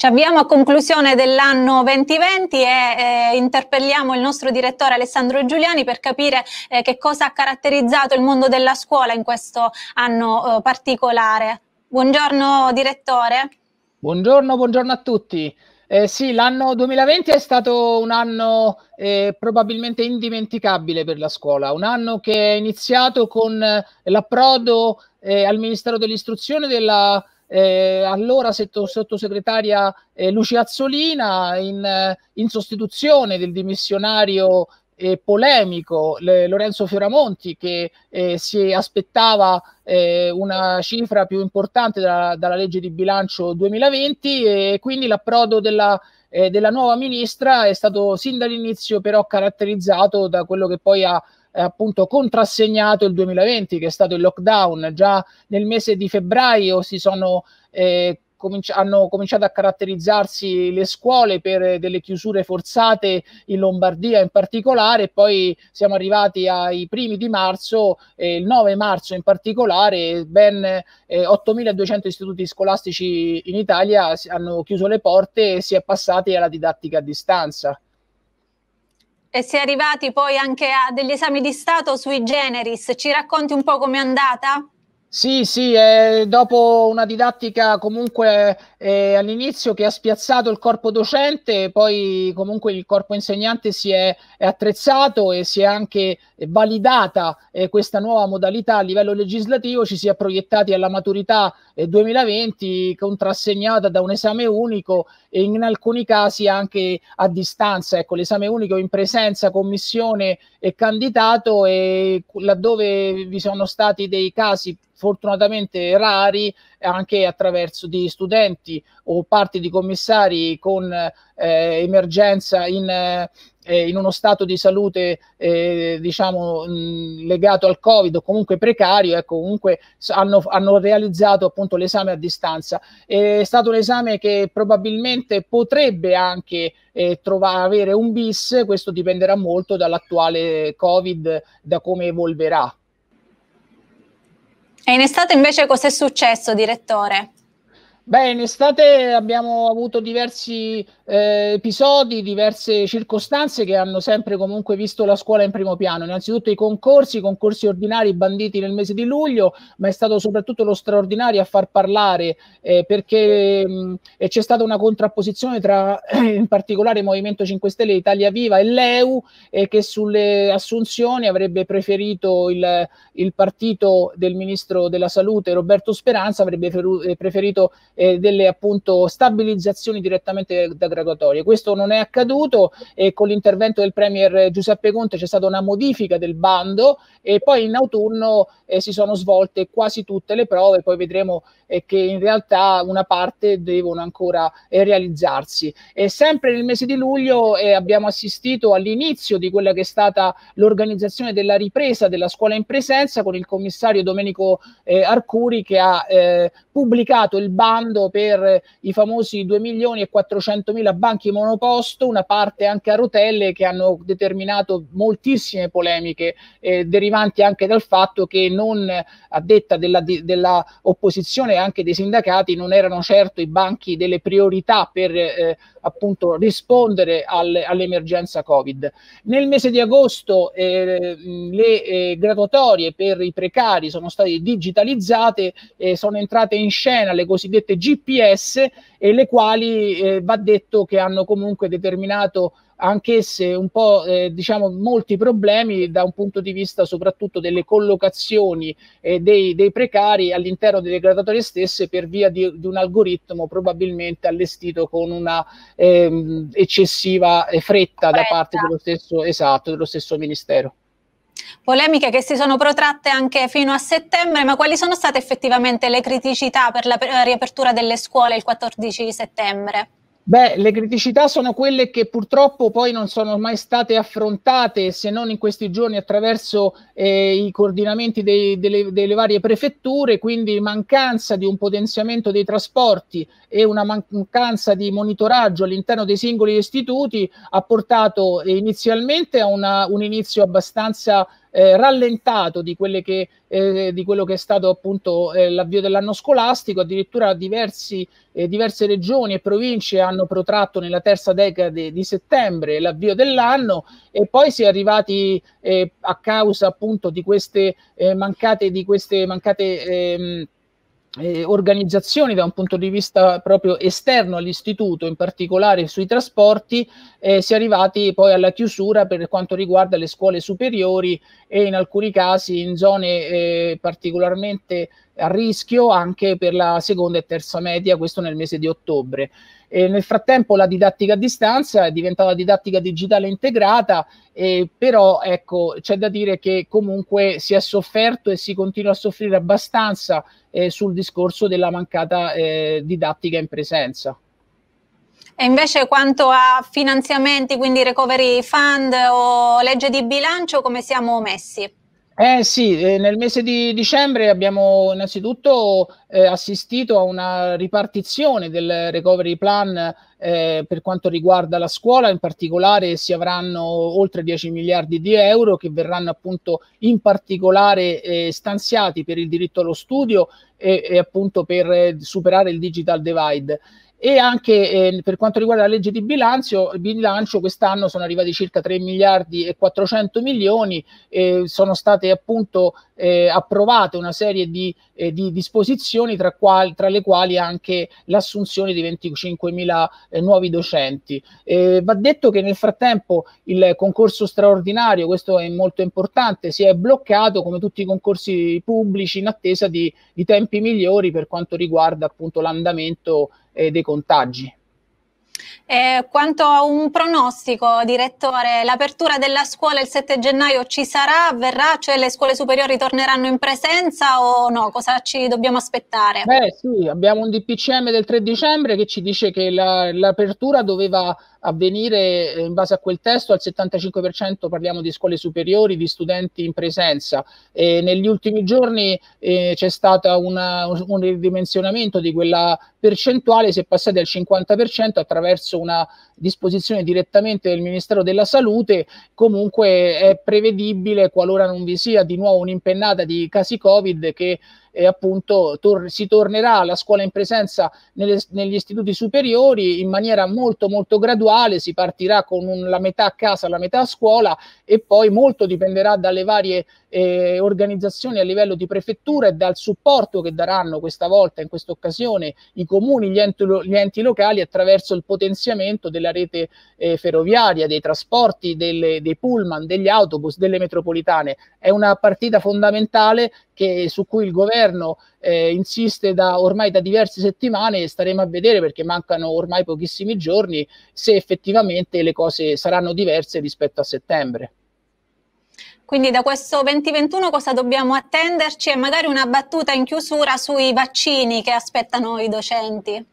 Ci avviamo a conclusione dell'anno 2020 e eh, interpelliamo il nostro direttore Alessandro Giuliani per capire eh, che cosa ha caratterizzato il mondo della scuola in questo anno eh, particolare. Buongiorno direttore. Buongiorno, buongiorno a tutti. Eh, sì, l'anno 2020 è stato un anno eh, probabilmente indimenticabile per la scuola, un anno che è iniziato con eh, l'approdo eh, al Ministero dell'Istruzione della eh, allora sotto, sottosegretaria eh, Lucia Azzolina in, eh, in, sostituzione del dimissionario eh, polemico le, Lorenzo Fioramonti che eh, si aspettava eh, una cifra più importante da, dalla legge di bilancio 2020 e quindi l'approdo della, della nuova ministra è stato sin dall'inizio però caratterizzato da quello che poi ha eh, appunto contrassegnato il 2020, che è stato il lockdown. Già nel mese di febbraio si sono eh, cominci- hanno cominciato a caratterizzarsi le scuole per eh, delle chiusure forzate in Lombardia in particolare, poi siamo arrivati ai primi di marzo, eh, il 9 marzo in particolare, ben eh, 8.200 istituti scolastici in Italia hanno chiuso le porte e si è passati alla didattica a distanza. E si è arrivati poi anche a degli esami di Stato sui generis. Ci racconti un po' com'è andata? Sì, sì, eh, dopo una didattica comunque eh, all'inizio che ha spiazzato il corpo docente, poi comunque il corpo insegnante si è, è attrezzato e si è anche validata eh, questa nuova modalità a livello legislativo, ci si è proiettati alla maturità 2020 eh, contrassegnata da un esame unico e in alcuni casi anche a distanza, ecco, l'esame unico in presenza, commissione e candidato e laddove vi sono stati dei casi fortunatamente rari anche attraverso di studenti o parti di commissari con eh, emergenza in, eh, in, uno stato di salute eh, diciamo mh, mm, legato al covid o comunque precario ecco comunque hanno, hanno realizzato appunto l'esame a distanza è stato un esame che probabilmente potrebbe anche eh, trovare avere un bis questo dipenderà molto dall'attuale covid da come evolverà e in estate invece cos'è successo, direttore? Beh, in estate abbiamo avuto diversi eh, episodi, diverse circostanze che hanno sempre comunque visto la scuola in primo piano. Innanzitutto i concorsi, i concorsi ordinari banditi nel mese di luglio, ma è stato soprattutto lo straordinario a far parlare eh, perché mh, c'è stata una contrapposizione tra in particolare Movimento 5 Stelle, Italia Viva e l'EU eh, che sulle assunzioni avrebbe preferito il, il partito del ministro della Salute Roberto Speranza, avrebbe eh, preferito eh, delle appunto stabilizzazioni direttamente da graduatorie. Questo non è accaduto e con l'intervento del Premier Giuseppe Conte c'è stata una modifica del bando e poi in autunno eh, si sono svolte quasi tutte le prove, poi vedremo eh, che in realtà una parte devono ancora eh, realizzarsi. E sempre nel mese di luglio eh, abbiamo assistito all'inizio di quella che è stata l'organizzazione della ripresa della scuola in presenza con il commissario Domenico eh, Arcuri che ha pubblicato il bando lavorando per i famosi 2 milioni e 400 mila banchi monoposto, una parte anche a rotelle che hanno determinato moltissime polemiche eh, derivanti anche dal fatto che non a detta della, della opposizione e anche dei sindacati non erano certo i banchi delle priorità per eh, appunto rispondere al, all'emergenza Covid. Nel mese di agosto eh, le eh, graduatorie per i precari sono state digitalizzate, eh, sono entrate in scena le cosiddette cosiddette GPS e le quali eh, va detto che hanno comunque determinato anch'esse un po' eh, diciamo molti problemi da un punto di vista soprattutto delle collocazioni eh, dei, dei, precari all'interno delle graduatorie stesse per via di, di un algoritmo probabilmente allestito con una ehm, eccessiva fretta, eh, fretta, da parte dello stesso, esatto, dello stesso ministero polemiche che si sono protratte anche fino a settembre, ma quali sono state effettivamente le criticità per la riapertura delle scuole il 14 settembre? Beh, le criticità sono quelle che purtroppo poi non sono mai state affrontate se non in questi giorni attraverso eh, i coordinamenti dei, delle, delle, varie prefetture, quindi mancanza di un potenziamento dei trasporti e una mancanza di monitoraggio all'interno dei singoli istituti ha portato eh, inizialmente a una, un inizio abbastanza eh, rallentato di, che, eh, di, quello che è stato appunto eh, l'avvio dell'anno scolastico, addirittura diversi, eh, diverse regioni e province hanno protratto nella terza decade di settembre l'avvio dell'anno e poi si è arrivati eh, a causa appunto di queste eh, mancate, di queste mancate ehm, eh, organizzazioni da un punto di vista proprio esterno all'istituto, in particolare sui trasporti, eh, si è arrivati poi alla chiusura per quanto riguarda le scuole superiori e in alcuni casi in zone eh, particolarmente a rischio anche per la seconda e terza media, questo nel mese di ottobre. E nel frattempo la didattica a distanza è diventata didattica digitale integrata, eh, però ecco, c'è da dire che comunque si è sofferto e si continua a soffrire abbastanza eh, sul discorso della mancata eh, didattica in presenza. E invece quanto a finanziamenti, quindi recovery fund o legge di bilancio, come siamo messi? Eh sì, eh, nel mese di dicembre abbiamo innanzitutto eh, assistito a una ripartizione del recovery plan eh, per quanto riguarda la scuola, in particolare si avranno oltre 10 miliardi di euro che verranno appunto in particolare eh, stanziati per il diritto allo studio e, e appunto per eh, superare il digital divide e anche eh, per quanto riguarda la legge di bilancio, bilancio quest'anno sono arrivati circa 3 miliardi e 400 milioni, eh, sono state appunto eh, approvate una serie di, eh, di disposizioni tra, quali, tra, le quali anche l'assunzione di 25 mila eh, nuovi docenti. Eh, va detto che nel frattempo il concorso straordinario, questo è molto importante, si è bloccato come tutti i concorsi pubblici in attesa di, di tempi migliori per quanto riguarda appunto l'andamento eh, dei contagi. Eh, quanto a un pronostico, direttore, l'apertura della scuola il 7 gennaio ci sarà, avverrà, cioè le scuole superiori torneranno in presenza o no? Cosa ci dobbiamo aspettare? Beh sì, abbiamo un DPCM del 3 dicembre che ci dice che la, l'apertura doveva avvenire eh, in base a quel testo, al 75% parliamo di scuole superiori, di studenti in presenza. E negli ultimi giorni eh, c'è stato un ridimensionamento di quella percentuale, si è passati al 50% attraverso una disposizione direttamente del Ministero della Salute, comunque è prevedibile qualora non vi sia di nuovo un'impennata di casi Covid che e appunto tor- si tornerà alla scuola in presenza nelle, negli istituti superiori in maniera molto molto graduale, si partirà con un, la metà a casa, la metà a scuola e poi molto dipenderà dalle varie eh, organizzazioni a livello di prefettura e dal supporto che daranno questa volta, in questa occasione, i comuni, gli enti, gli enti locali attraverso il potenziamento della rete eh, ferroviaria, dei trasporti, delle, dei pullman, degli autobus, delle metropolitane. È una partita fondamentale che, su cui il governo eh, insiste da, ormai da diverse settimane e staremo a vedere perché mancano ormai pochissimi giorni se effettivamente le cose saranno diverse rispetto a settembre. Quindi da questo 2021 cosa dobbiamo attenderci e magari una battuta in chiusura sui vaccini che aspettano i docenti?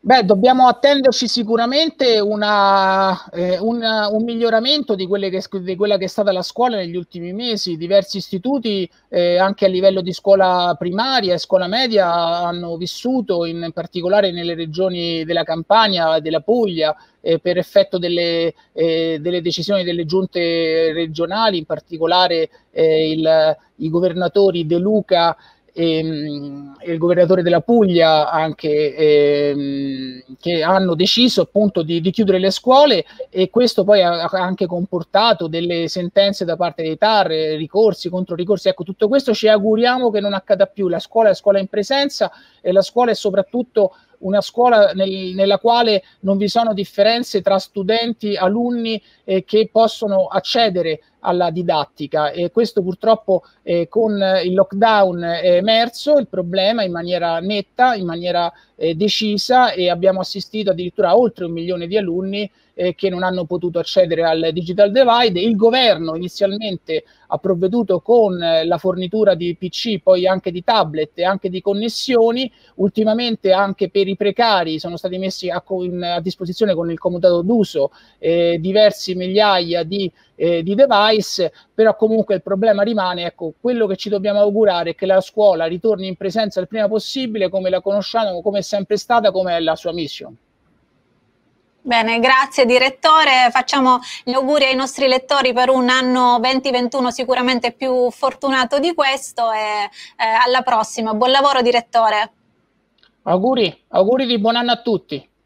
Beh, dobbiamo attenderci sicuramente una, eh, una, un miglioramento di, che, di, quella che è stata la scuola negli ultimi mesi. Diversi istituti, eh, anche a livello di scuola primaria e scuola media, hanno vissuto, in particolare nelle regioni della Campania e della Puglia, eh, per effetto delle, eh, delle, decisioni delle giunte regionali, in particolare eh, il, i governatori De Luca ehm, il governatore della Puglia anche, ehm, che hanno deciso appunto di, di, chiudere le scuole e questo poi ha, ha, anche comportato delle sentenze da parte dei TAR, ricorsi, contro ricorsi, ecco tutto questo ci auguriamo che non accada più, la scuola è scuola in presenza e la scuola è soprattutto una scuola nel, nella quale non vi sono differenze tra studenti, alunni eh, che possono accedere alla didattica e questo purtroppo eh, con il lockdown eh, è emerso il problema in maniera netta, in maniera eh, decisa e abbiamo assistito addirittura a oltre un milione di alunni eh, che non hanno potuto accedere al digital divide. Il governo inizialmente ha provveduto con eh, la fornitura di PC, poi anche di tablet e anche di connessioni. Ultimamente anche per i precari sono stati messi a, in, a disposizione con il comutato d'uso eh, diversi migliaia di, eh, di device, però comunque il problema rimane, ecco, quello che ci dobbiamo augurare è che la scuola ritorni in presenza il prima possibile come la conosciamo, come è sempre stata, come è la sua mission. Bene, grazie direttore. Facciamo gli auguri ai nostri lettori per un anno 2021 sicuramente più fortunato di questo e eh, alla prossima. Buon lavoro direttore. Auguri, auguri di buon anno a tutti.